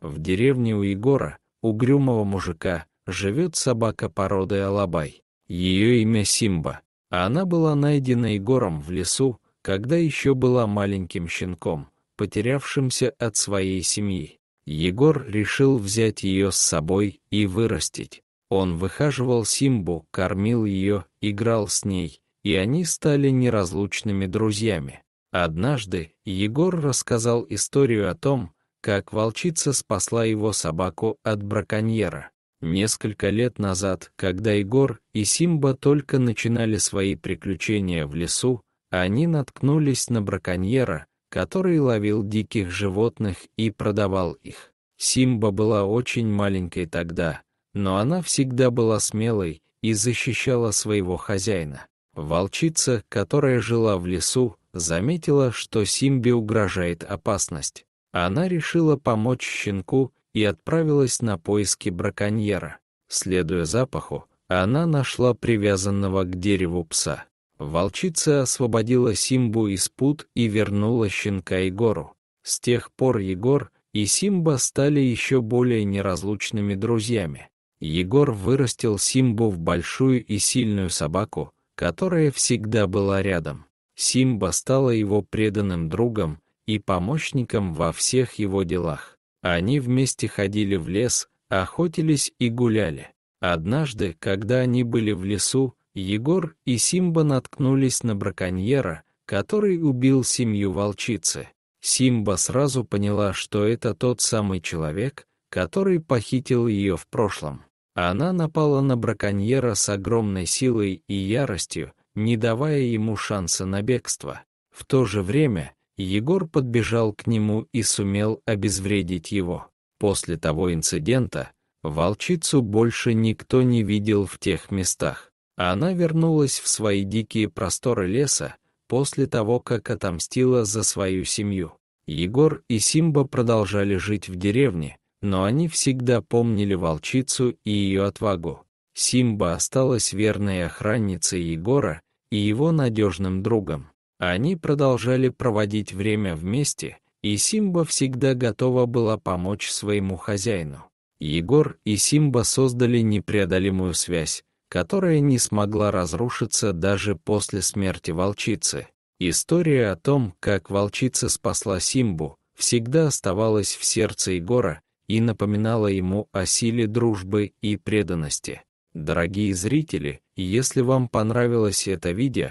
В деревне у Егора, у угрюмого мужика, живет собака породы Алабай. Ее имя Симба. Она была найдена Егором в лесу, когда еще была маленьким щенком, потерявшимся от своей семьи. Егор решил взять ее с собой и вырастить. Он выхаживал Симбу, кормил ее, играл с ней, и они стали неразлучными друзьями. Однажды Егор рассказал историю о том, как волчица спасла его собаку от браконьера. Несколько лет назад, когда Егор и Симба только начинали свои приключения в лесу, они наткнулись на браконьера, который ловил диких животных и продавал их. Симба была очень маленькой тогда, но она всегда была смелой и защищала своего хозяина. Волчица, которая жила в лесу, заметила, что Симбе угрожает опасность. Она решила помочь щенку и отправилась на поиски браконьера. Следуя запаху, она нашла привязанного к дереву пса. Волчица освободила Симбу из пут и вернула щенка Егору. С тех пор Егор и Симба стали еще более неразлучными друзьями. Егор вырастил Симбу в большую и сильную собаку, которая всегда была рядом. Симба стала его преданным другом и помощником во всех его делах. Они вместе ходили в лес, охотились и гуляли. Однажды, когда они были в лесу, Егор и Симба наткнулись на браконьера, который убил семью волчицы. Симба сразу поняла, что это тот самый человек, который похитил ее в прошлом. Она напала на браконьера с огромной силой и яростью, не давая ему шанса на бегство. В то же время Егор подбежал к нему и сумел обезвредить его. После того инцидента волчицу больше никто не видел в тех местах. Она вернулась в свои дикие просторы леса после того, как отомстила за свою семью. Егор и Симба продолжали жить в деревне, но они всегда помнили волчицу и ее отвагу. Симба осталась верной охранницей Егора и его надежным другом. Они продолжали проводить время вместе, и Симба всегда готова была помочь своему хозяину. Егор и Симба создали непреодолимую связь, которая не смогла разрушиться даже после смерти волчицы. История о том, как волчица спасла Симбу, всегда оставалась в сердце Егора и напоминала ему о силе дружбы и преданности. Дорогие зрители, если вам понравилось это видео,